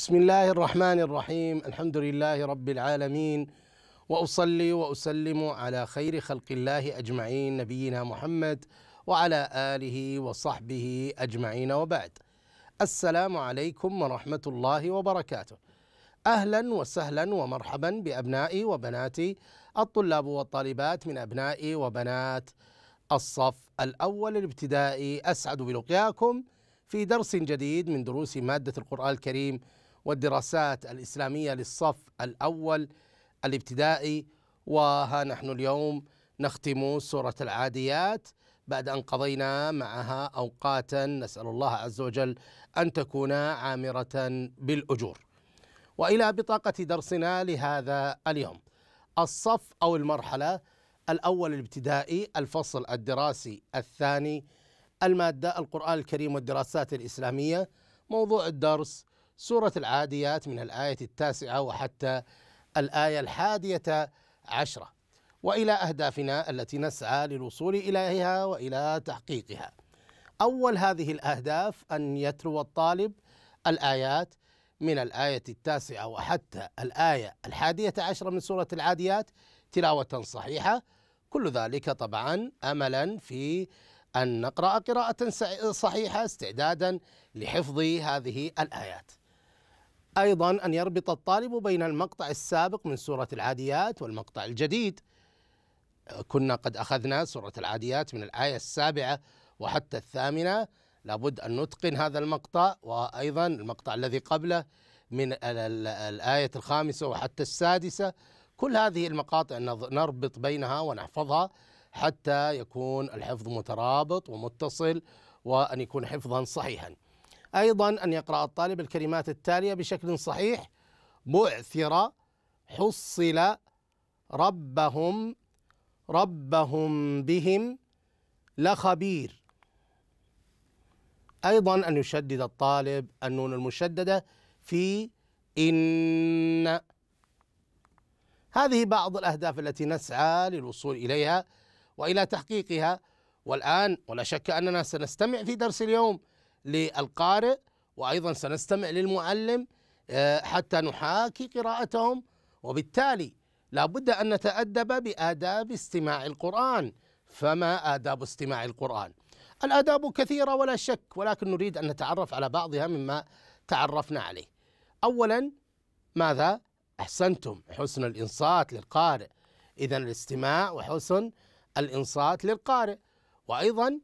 بسم الله الرحمن الرحيم الحمد لله رب العالمين واصلي واسلم على خير خلق الله اجمعين نبينا محمد وعلى اله وصحبه اجمعين وبعد السلام عليكم ورحمه الله وبركاته اهلا وسهلا ومرحبا بابنائي وبناتي الطلاب والطالبات من ابنائي وبنات الصف الاول الابتدائي اسعد بلقياكم في درس جديد من دروس ماده القران الكريم والدراسات الإسلامية للصف الأول الابتدائي وها نحن اليوم نختم سورة العاديات بعد أن قضينا معها أوقاتا نسأل الله عز وجل أن تكون عامرة بالأجور وإلى بطاقة درسنا لهذا اليوم الصف أو المرحلة الأول الابتدائي الفصل الدراسي الثاني المادة القرآن الكريم والدراسات الإسلامية موضوع الدرس سورة العاديات من الآية التاسعة وحتى الآية الحادية عشرة وإلى أهدافنا التي نسعى للوصول إليها وإلى تحقيقها. أول هذه الأهداف أن يتلو الطالب الآيات من الآية التاسعة وحتى الآية الحادية عشرة من سورة العاديات تلاوة صحيحة كل ذلك طبعا أملا في أن نقرأ قراءة صحيحة استعدادا لحفظ هذه الآيات أيضا أن يربط الطالب بين المقطع السابق من سورة العاديات والمقطع الجديد كنا قد أخذنا سورة العاديات من الآية السابعة وحتى الثامنة لابد أن نتقن هذا المقطع وأيضا المقطع الذي قبله من الآية الخامسة وحتى السادسة كل هذه المقاطع نربط بينها ونحفظها حتى يكون الحفظ مترابط ومتصل وأن يكون حفظا صحيحا أيضا أن يقرأ الطالب الكلمات التالية بشكل صحيح بعثر حصل ربهم ربهم بهم لخبير أيضا أن يشدد الطالب النون المشددة في إن هذه بعض الأهداف التي نسعى للوصول إليها وإلى تحقيقها والآن ولا شك أننا سنستمع في درس اليوم للقارئ وايضا سنستمع للمعلم آه، حتى نحاكي قراءتهم وبالتالي لابد ان نتادب باداب استماع القران فما اداب استماع القران الاداب كثيره ولا شك ولكن نريد ان نتعرف على بعضها مما تعرفنا عليه اولا ماذا احسنتم حسن الانصات للقارئ اذا الاستماع وحسن الانصات للقارئ وايضا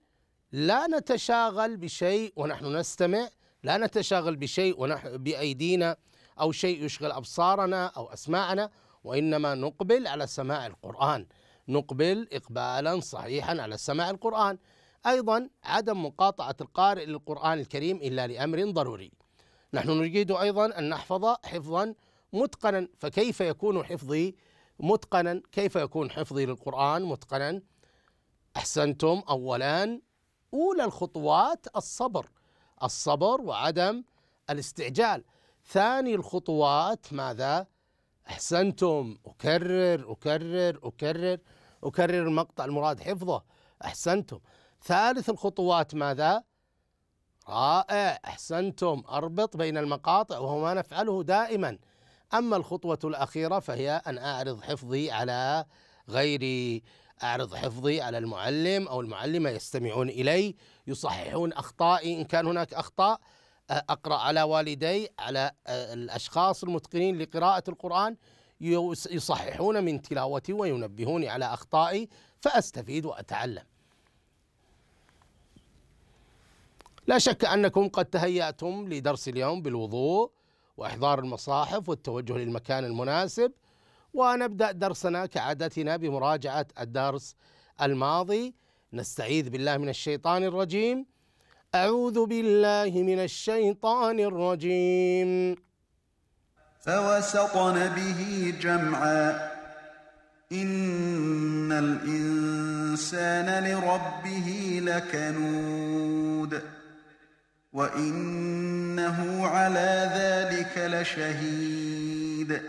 لا نتشاغل بشيء ونحن نستمع لا نتشاغل بشيء ونحن بأيدينا أو شيء يشغل أبصارنا أو أسماعنا وإنما نقبل على سماع القرآن نقبل إقبالا صحيحا على سماع القرآن أيضا عدم مقاطعة القارئ للقرآن الكريم إلا لأمر ضروري نحن نريد أيضا أن نحفظ حفظا متقنا فكيف يكون حفظي متقنا كيف يكون حفظي للقرآن متقنا أحسنتم أولا اولى الخطوات الصبر الصبر وعدم الاستعجال ثاني الخطوات ماذا احسنتم اكرر اكرر اكرر اكرر المقطع المراد حفظه احسنتم ثالث الخطوات ماذا رائع احسنتم اربط بين المقاطع وهو ما نفعله دائما اما الخطوه الاخيره فهي ان اعرض حفظي على غيري أعرض حفظي على المعلم أو المعلمة يستمعون إلي يصححون أخطائي إن كان هناك أخطاء أقرأ على والدي على الأشخاص المتقنين لقراءة القرآن يصححون من تلاوتي وينبهوني على أخطائي فأستفيد وأتعلم لا شك أنكم قد تهيأتم لدرس اليوم بالوضوء وإحضار المصاحف والتوجه للمكان المناسب ونبدأ درسنا كعادتنا بمراجعة الدرس الماضي نستعيذ بالله من الشيطان الرجيم أعوذ بالله من الشيطان الرجيم فوسطن به جمعا إن الإنسان لربه لكنود وإنه على ذلك لشهيد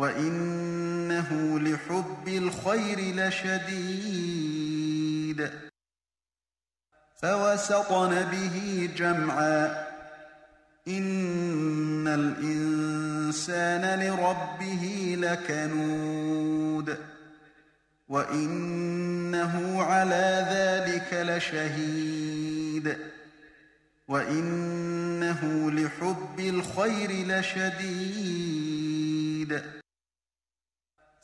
وإنه لحب الخير لشديد فوسطن به جمعا إن الإنسان لربه لكنود وإنه على ذلك لشهيد وإنه لحب الخير لشديد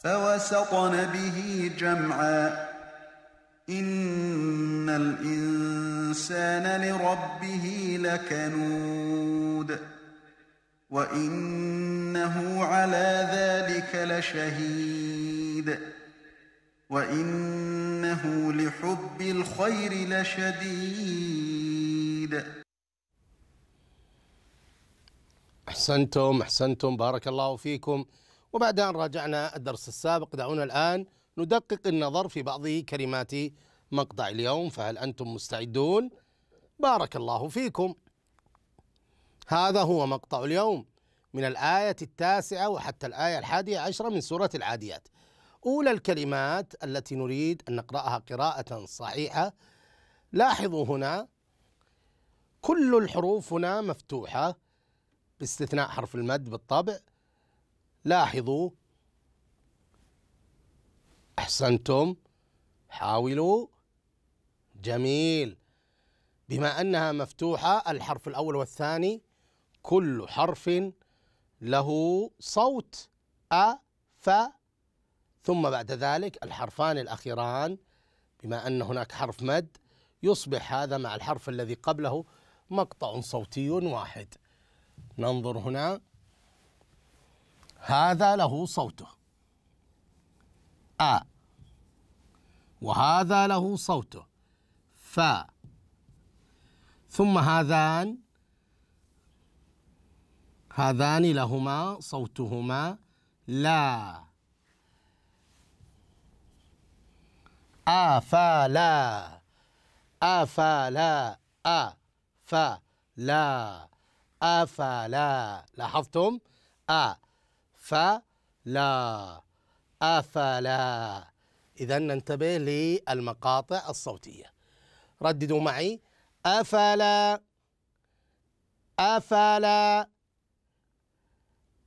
فوسطن به جمعا إن الإنسان لربه لكنود وإنه على ذلك لشهيد وإنه لحب الخير لشديد أحسنتم أحسنتم بارك الله فيكم وبعد أن راجعنا الدرس السابق دعونا الآن ندقق النظر في بعض كلمات مقطع اليوم فهل أنتم مستعدون؟ بارك الله فيكم هذا هو مقطع اليوم من الآية التاسعة وحتى الآية الحادية عشرة من سورة العاديات أولى الكلمات التي نريد أن نقرأها قراءة صحيحة لاحظوا هنا كل الحروف هنا مفتوحة باستثناء حرف المد بالطبع لاحظوا أحسنتم حاولوا جميل بما أنها مفتوحة الحرف الأول والثاني كل حرف له صوت أ ف ثم بعد ذلك الحرفان الأخيران بما أن هناك حرف مد يصبح هذا مع الحرف الذي قبله مقطع صوتي واحد ننظر هنا هذا له صوته أ وهذا له صوته ف ثم هذان هذان لهما صوتهما لا أفلا لا أفلا لا لاحظتم أ لا أفلا إذا ننتبه للمقاطع الصوتية رددوا معي أفلا أفلا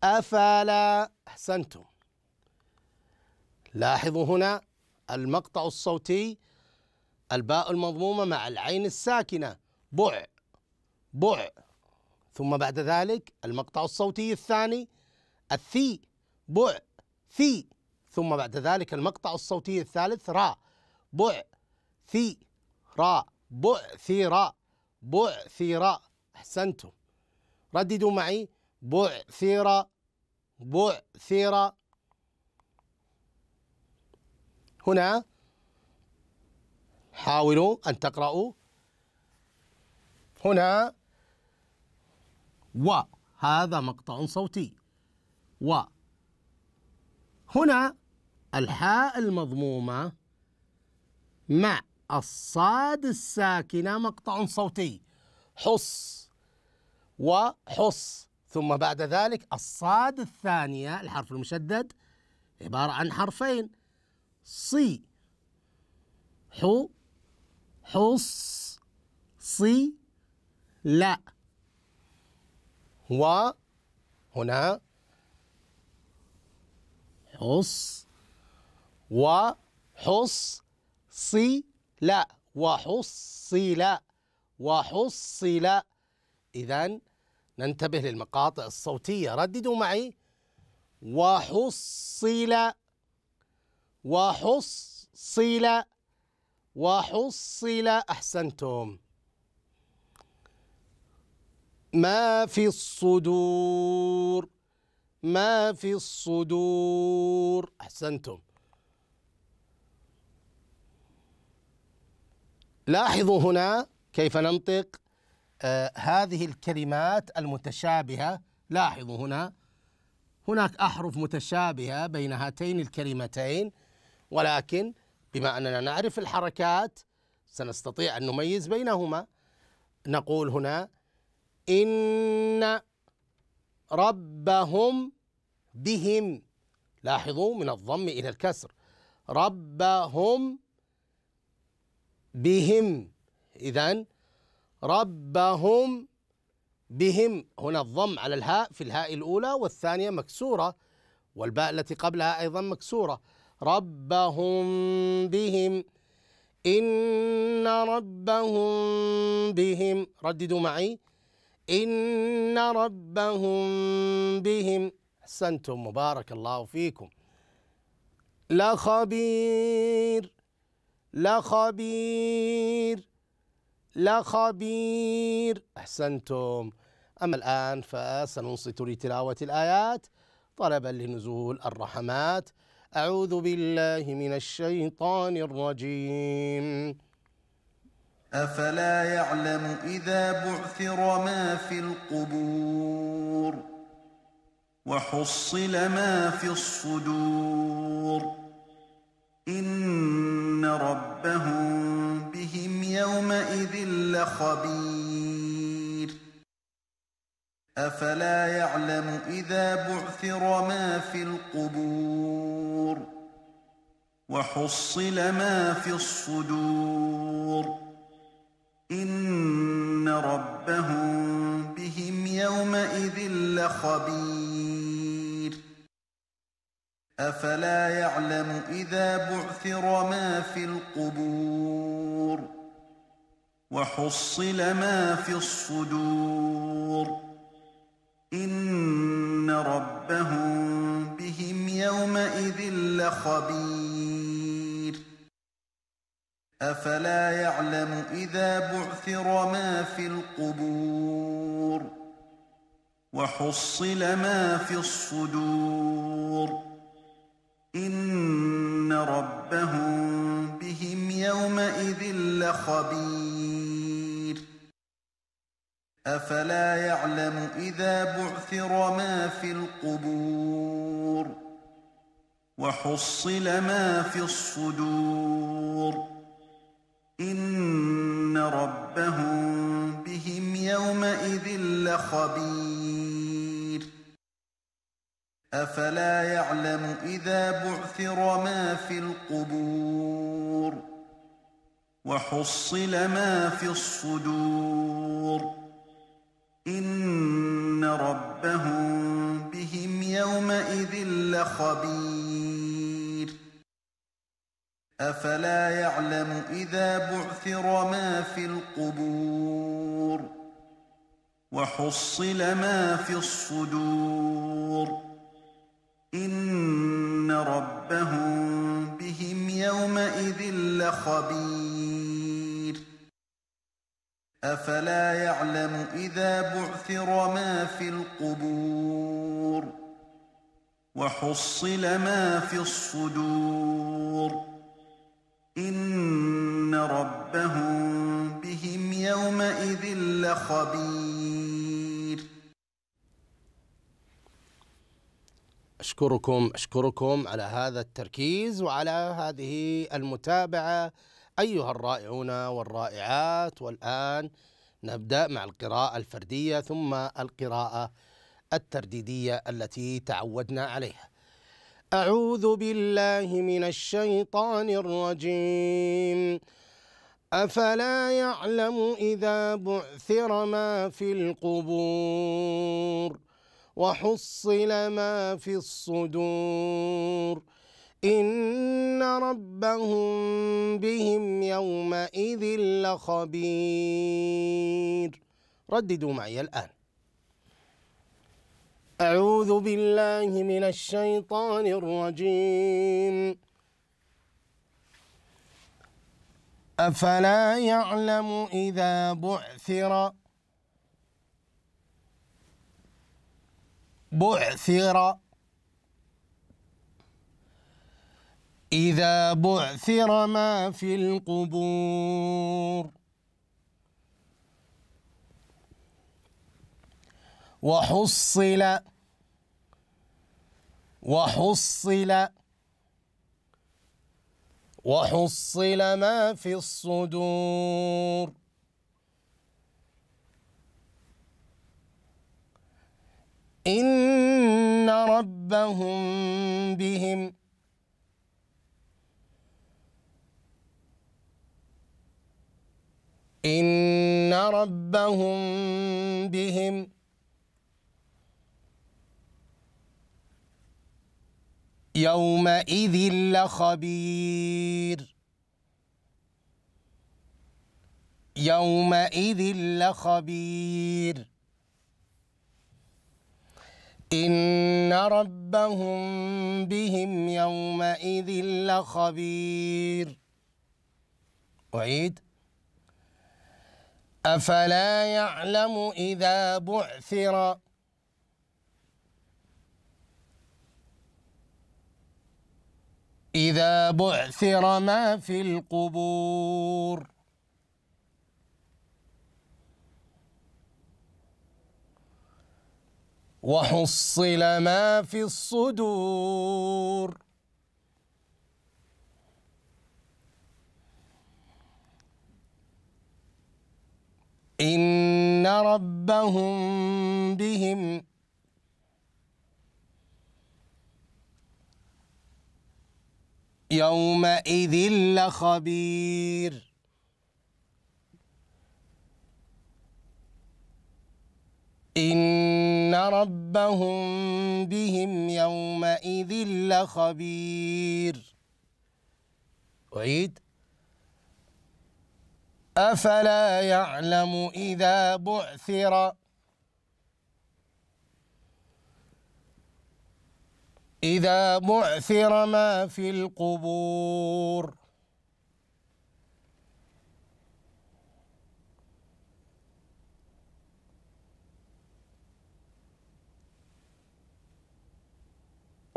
أفلا أحسنتم لاحظوا هنا المقطع الصوتي الباء المضمومة مع العين الساكنة بع بع ثم بعد ذلك المقطع الصوتي الثاني الثي بع ثي ثم بعد ذلك المقطع الصوتي الثالث را بع ثي را ثي را أحسنتم رددوا معي را ثي را هنا حاولوا أن تقرأوا هنا و هذا مقطع صوتي و هنا الحاء المضمومة مع الصاد الساكنة مقطع صوتي حص وحص ثم بعد ذلك الصاد الثانية الحرف المشدد عبارة عن حرفين صي حو حص صي لا وهنا حص وحص صي لا وحصل وحصل إذا ننتبه للمقاطع الصوتية رددوا معي وحصل وحصل وحصل أحسنتم ما في الصدور ما في الصدور أحسنتم لاحظوا هنا كيف ننطق آه هذه الكلمات المتشابهة لاحظوا هنا هناك أحرف متشابهة بين هاتين الكلمتين ولكن بما أننا نعرف الحركات سنستطيع أن نميز بينهما نقول هنا إن ربهم بهم لاحظوا من الضم إلى الكسر ربهم بهم إذا ربهم بهم هنا الضم على الهاء في الهاء الأولى والثانية مكسورة والباء التي قبلها أيضا مكسورة ربهم بهم إن ربهم بهم رددوا معي إن ربهم بهم أحسنتم مبارك الله فيكم لخبير لخبير لخبير أحسنتم أما الآن فسننصت لتلاوة الآيات طلبا لنزول الرحمات أعوذ بالله من الشيطان الرجيم أفلا يعلم إذا بعثر ما في القبور وحصل ما في الصدور إن ربهم بهم يومئذ لخبير أفلا يعلم إذا بعثر ما في القبور وحصل ما في الصدور إن ربهم بهم يومئذ لخبير أفلا يعلم إذا بعثر ما في القبور وحصل ما في الصدور إن ربهم بهم يومئذ لخبير أفلا يعلم إذا بعثر ما في القبور وحصل ما في الصدور إن ربهم بهم يومئذ لخبير أفلا يعلم إذا بعثر ما في القبور وحصل ما في الصدور إن ربهم بهم يومئذ لخبير أفلا يعلم إذا بعثر ما في القبور وحصل ما في الصدور إن ربهم بهم يومئذ لخبير أفلا يعلم إذا بعثر ما في القبور وحصل ما في الصدور إن ربهم بهم يومئذ لخبير أفلا يعلم إذا بعثر ما في القبور وحصل ما في الصدور إن ربهم بهم يومئذ لخبير أشكركم أشكركم على هذا التركيز وعلى هذه المتابعة أيها الرائعون والرائعات والآن نبدأ مع القراءة الفردية ثم القراءة الترديدية التي تعودنا عليها أعوذ بالله من الشيطان الرجيم أفلا يعلم إذا بعثر ما في القبور وحصل ما في الصدور إن ربهم بهم يومئذ لخبير رددوا معي الآن أعوذ بالله من الشيطان الرجيم أفلا يعلم إذا بعثر بعثر إذا بعثر ما في القبور وحصل وحصل وحصل ما في الصدور إن ربهم بهم إن ربهم بهم يومئذ لخبير يومئذ لخبير إن ربهم بهم يومئذ لخبير أعيد أفلا يعلم إذا بعثر إذا بعثر ما في القبور وحصل ما في الصدور إن ربهم بهم يومئذ لخبير إن ربهم بهم يومئذ لخبير أعيد أفلا يعلم إذا بعثر إذا بعثر ما في القبور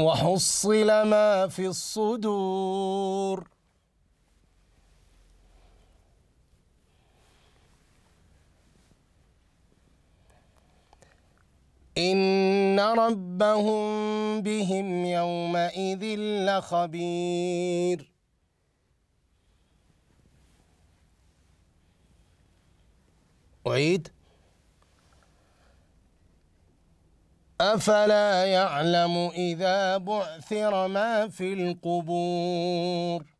وحصل ما في الصدور إن ربهم بهم يومئذ لخبير أعيد أفلا يعلم إذا بعثر ما في القبور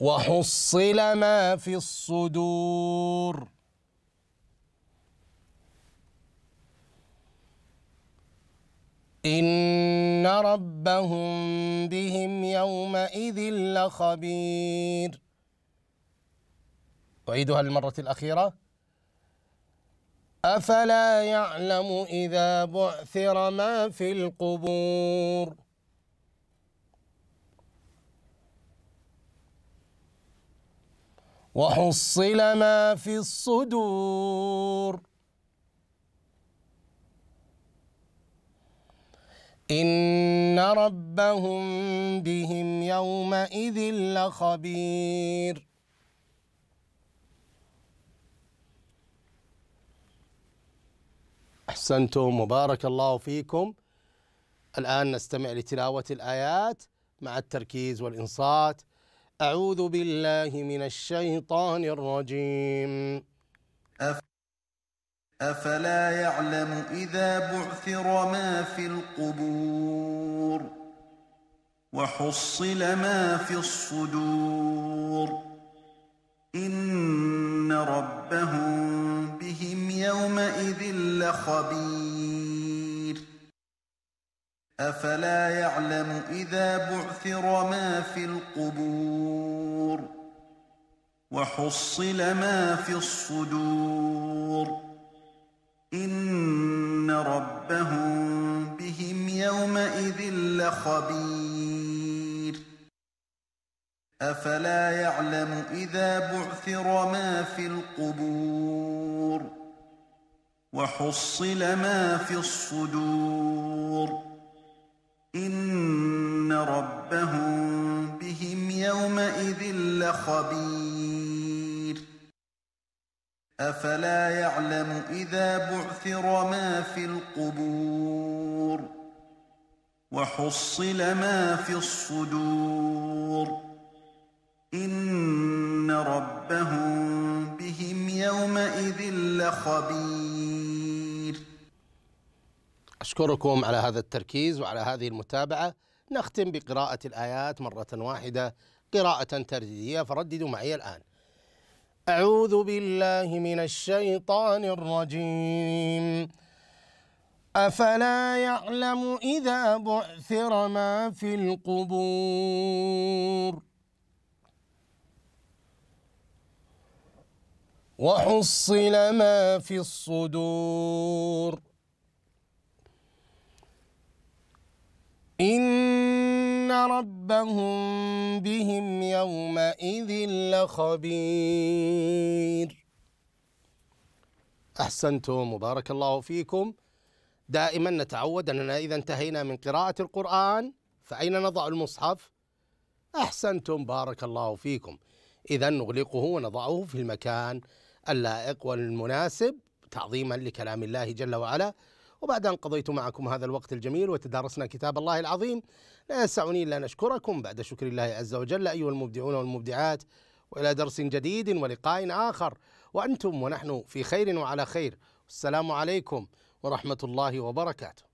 وحصل ما في الصدور إن ربهم بهم يومئذ لخبير أعيدها للمرة الأخيرة أفلا يعلم إذا بعثر ما في القبور وحصل ما في الصدور إن ربهم بهم يومئذ لخبير أحسنتم وبارك الله فيكم الآن نستمع لتلاوة الآيات مع التركيز والإنصات أعوذ بالله من الشيطان الرجيم أفلا يعلم إذا بعثر ما في القبور وحصل ما في الصدور إن ربهم بهم يومئذ لخبير أفلا يعلم إذا بعثر ما في القبور وحصل ما في الصدور إن ربهم بهم يومئذ لخبير أفلا يعلم إذا بعثر ما في القبور وحصل ما في الصدور إن ربهم بهم يومئذ لخبير أفلا يعلم إذا بعثر ما في القبور وحصل ما في الصدور إن ربهم بهم يومئذ لخبير أشكركم على هذا التركيز وعلى هذه المتابعة نختم بقراءة الآيات مرة واحدة قراءة ترديدية فرددوا معي الآن أعوذ بالله من الشيطان الرجيم أفلا يعلم إذا بعثر ما في القبور وحصل ما في الصدور إن ربهم بهم يومئذ لخبير أحسنتم وبارك الله فيكم دائما نتعود أننا إذا انتهينا من قراءة القرآن فأين نضع المصحف؟ أحسنتم بارك الله فيكم إذا نغلقه ونضعه في المكان اللائق والمناسب تعظيما لكلام الله جل وعلا وبعد أن قضيت معكم هذا الوقت الجميل وتدارسنا كتاب الله العظيم لا يسعني إلا أن أشكركم بعد شكر الله عز وجل أيها المبدعون والمبدعات وإلى درس جديد ولقاء آخر وأنتم ونحن في خير وعلى خير السلام عليكم ورحمة الله وبركاته